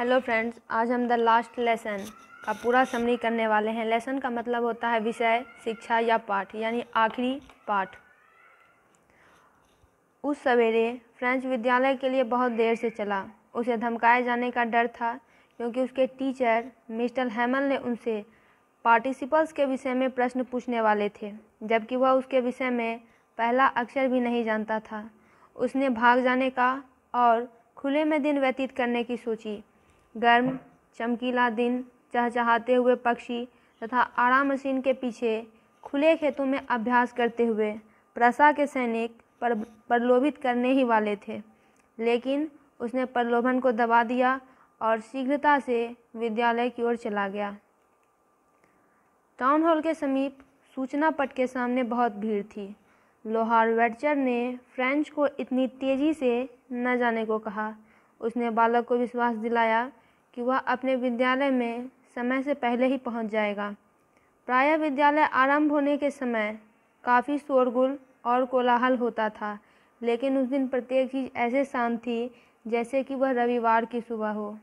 hello friends आज हम the last lesson का पूरा समरी करने वाले हैं लेसन का मतलब होता है विषय शिक्षा या पाठ यानी आखिरी पाठ उस सवेरे फ्रेंच विद्यालय के लिए बहुत देर से चला उसे धमकाए जाने का डर था क्योंकि उसके टीचर मिस्टर हेमल ने उनसे पार्टिसिपल्स के विषय में प्रश्न पूछने वाले थे जबकि वह उसके विषय में पहला अक्षर भी नहीं जानता था उसने भाग जाने का और खुले में दिन व्यतीत करने की सोची गर्म चमकीला दिन चहचहाते हुए पक्षी तथा आरा मशीन के पीछे खुले खेतों में अभ्यास करते हुए प्रसा के सैनिक पर प्रलोभित करने ही वाले थे लेकिन उसने प्रलोभन को दबा दिया और शीघ्रता से विद्यालय की ओर चला गया टाउन हॉल के समीप सूचना पट के सामने बहुत भीड़ थी लोहार वेटचर ने फ्रेंच को इतनी तेज़ी से न जाने को कहा उसने बालक को विश्वास दिलाया कि वह अपने विद्यालय में समय से पहले ही पहुंच जाएगा प्रायः विद्यालय आरंभ होने के समय काफ़ी शोरगुल और कोलाहल होता था लेकिन उस दिन प्रत्येक चीज़ ऐसे शांत थी जैसे कि वह रविवार की सुबह हो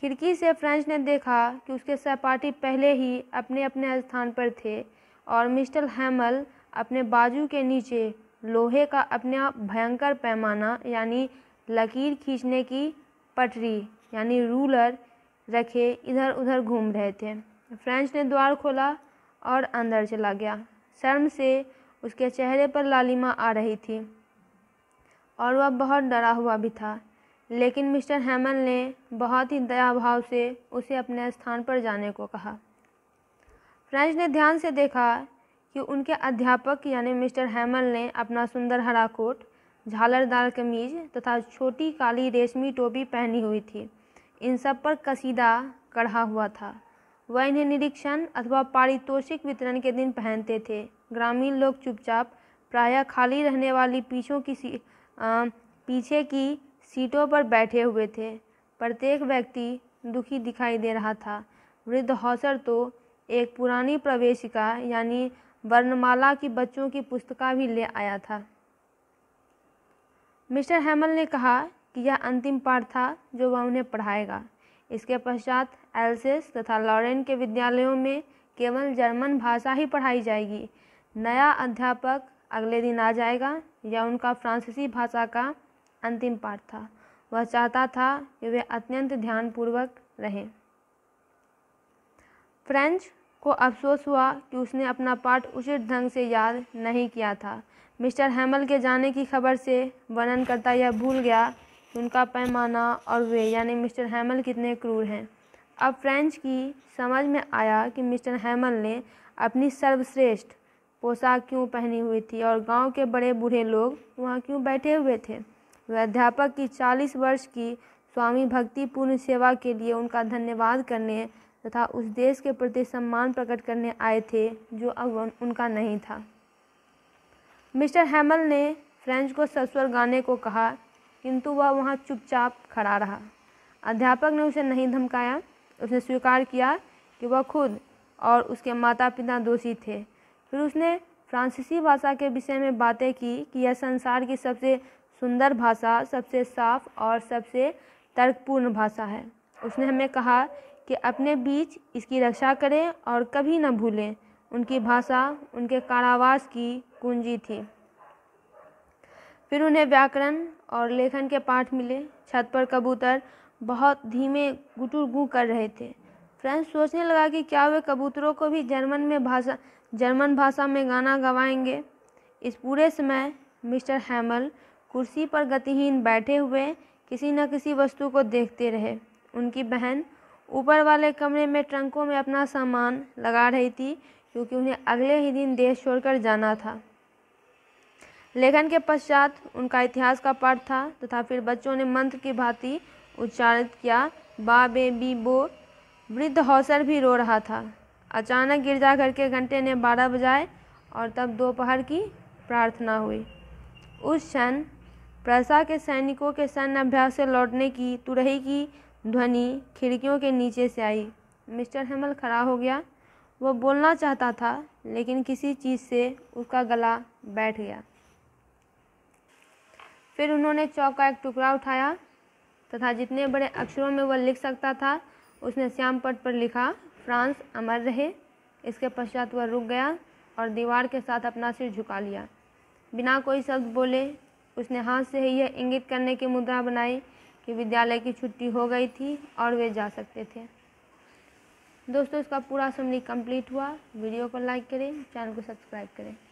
खिड़की से फ्रेंच ने देखा कि उसके सहपाठी पहले ही अपने अपने स्थान पर थे और मिस्टर हैमल अपने बाजू के नीचे लोहे का अपना भयंकर पैमाना यानी लकीर खींचने की पटरी यानी रूलर रखे इधर उधर घूम रहे थे फ्रेंच ने द्वार खोला और अंदर चला गया शर्म से उसके चेहरे पर लालिमा आ रही थी और वह बहुत डरा हुआ भी था लेकिन मिस्टर हेमन ने बहुत ही दया भाव से उसे अपने स्थान पर जाने को कहा फ्रेंच ने ध्यान से देखा कि उनके अध्यापक यानी मिस्टर हेमल ने अपना सुंदर हरा कोट झालरदार कमीज तथा छोटी काली रेशमी टोपी पहनी हुई थी इन सब पर कसीदा कढ़ा हुआ था वह इन्हें निरीक्षण अथवा पारितोषिक वितरण के दिन पहनते थे ग्रामीण लोग चुपचाप प्रायः खाली रहने वाली पीछों की सी, आ, पीछे की सीटों पर बैठे हुए थे प्रत्येक व्यक्ति दुखी दिखाई दे रहा था वृद्ध हौसर तो एक पुरानी प्रवेशिका यानी वर्णमाला की बच्चों की पुस्तका भी ले आया था मिस्टर हैमल ने कहा कि यह अंतिम पाठ था जो वह उन्हें पढ़ाएगा इसके पश्चात एल्सेस तथा लॉरेन के विद्यालयों में केवल जर्मन भाषा ही पढ़ाई जाएगी नया अध्यापक अगले दिन आ जाएगा यह उनका फ्रांसीसी भाषा का अंतिम पाठ था वह चाहता था कि वे अत्यंत ध्यानपूर्वक रहें फ्रेंच को अफसोस हुआ कि उसने अपना पाठ उचित ढंग से याद नहीं किया था मिस्टर हैमल के जाने की खबर से वर्णन करता यह भूल गया कि उनका पैमाना और वे यानी मिस्टर हैमल कितने क्रूर हैं अब फ्रेंच की समझ में आया कि मिस्टर हैमल ने अपनी सर्वश्रेष्ठ पोशाक क्यों पहनी हुई थी और गांव के बड़े बूढ़े लोग वहां क्यों बैठे हुए थे वह अध्यापक की चालीस वर्ष की स्वामी भक्तिपूर्ण सेवा के लिए उनका धन्यवाद करने तथा उस देश के प्रति सम्मान प्रकट करने आए थे जो अब उनका नहीं था मिस्टर हैमल ने फ्रेंच को सस्वर गाने को कहा किंतु वह वहाँ चुपचाप खड़ा रहा अध्यापक ने उसे नहीं धमकाया उसने स्वीकार किया कि वह खुद और उसके माता पिता दोषी थे फिर उसने फ्रांसीसी भाषा के विषय में बातें की कि यह संसार की सबसे सुंदर भाषा सबसे साफ और सबसे तर्कपूर्ण भाषा है उसने हमें कहा कि अपने बीच इसकी रक्षा करें और कभी न भूलें उनकी भाषा उनके कारावास की कुंजी थी फिर उन्हें व्याकरण और लेखन के पाठ मिले छत पर कबूतर बहुत धीमे गुटुर गु कर रहे थे फ्रेंच सोचने लगा कि क्या वे कबूतरों को भी जर्मन में भाषा जर्मन भाषा में गाना गवाएंगे इस पूरे समय मिस्टर हैमल कुर्सी पर गतिहीन बैठे हुए किसी न किसी वस्तु को देखते रहे उनकी बहन ऊपर वाले कमरे में ट्रंकों में अपना सामान लगा रही थी क्योंकि उन्हें अगले ही दिन देश छोड़कर जाना था लेखन के पश्चात उनका इतिहास का पाठ था तथा फिर बच्चों ने मंत्र की भांति उच्चारित किया बा बे बी बो वृद्ध हौसर भी रो रहा था अचानक गिरजाघर के घंटे ने बारह बजाए और तब दोपहर की प्रार्थना हुई उस क्षण प्रसा के सैनिकों के सैन्य अभ्यास से लौटने की तुरही की ध्वनि खिड़कियों के नीचे से आई मिस्टर हेमल खड़ा हो गया वह बोलना चाहता था लेकिन किसी चीज़ से उसका गला बैठ गया फिर उन्होंने चौक का एक टुकड़ा उठाया तथा जितने बड़े अक्षरों में वह लिख सकता था उसने श्याम पट पर लिखा फ्रांस अमर रहे इसके पश्चात वह रुक गया और दीवार के साथ अपना सिर झुका लिया बिना कोई शब्द बोले उसने हाथ से ही यह इंगित करने की मुद्रा बनाई कि विद्यालय की छुट्टी हो गई थी और वे जा सकते थे दोस्तों इसका पूरा समरी कंप्लीट हुआ वीडियो को लाइक करें चैनल को सब्सक्राइब करें